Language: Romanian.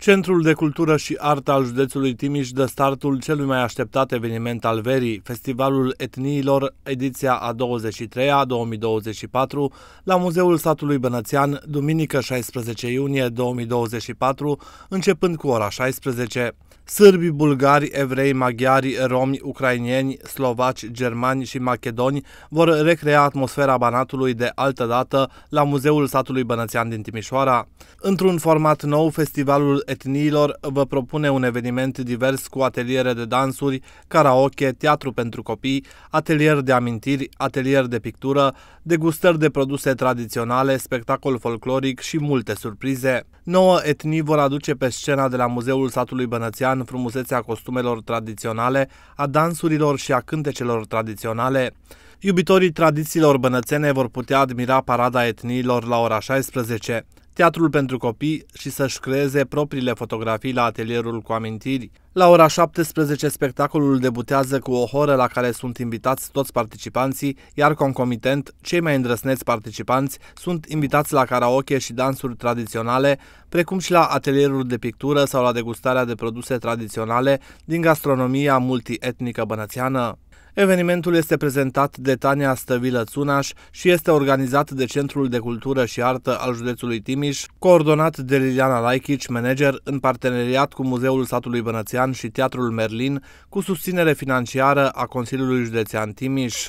Centrul de Cultură și Artă al județului Timiș dă startul celui mai așteptat eveniment al verii, Festivalul Etniilor, ediția a 23-a 2024, la Muzeul satului Bănățean, duminică 16 iunie 2024, începând cu ora 16. Sârbi, bulgari, evrei, maghiari, romi, ucrainieni, slovaci, germani și macedoni vor recrea atmosfera Banatului de altă dată la Muzeul satului Bănățean din Timișoara. Într-un format nou, festivalul etniilor vă propune un eveniment divers cu ateliere de dansuri, karaoke, teatru pentru copii, atelier de amintiri, atelier de pictură, degustări de produse tradiționale, spectacol folcloric și multe surprize. Nouă etnii vor aduce pe scena de la Muzeul satului Bănățean frumusețea costumelor tradiționale, a dansurilor și a cântecelor tradiționale. Iubitorii tradițiilor bănățene vor putea admira parada etniilor la ora 16 teatrul pentru copii și să-și creeze propriile fotografii la atelierul cu amintiri. La ora 17, spectacolul debutează cu o horă la care sunt invitați toți participanții, iar concomitent, cei mai îndrăsneți participanți sunt invitați la karaoke și dansuri tradiționale, precum și la atelierul de pictură sau la degustarea de produse tradiționale din gastronomia multietnică bănățeană. Evenimentul este prezentat de Tania Stăvilă Țunaș și este organizat de Centrul de Cultură și Artă al județului Timiș, coordonat de Liliana Laichici, manager, în parteneriat cu Muzeul Satului Bănățean și Teatrul Merlin, cu susținere financiară a Consiliului Județean Timiș.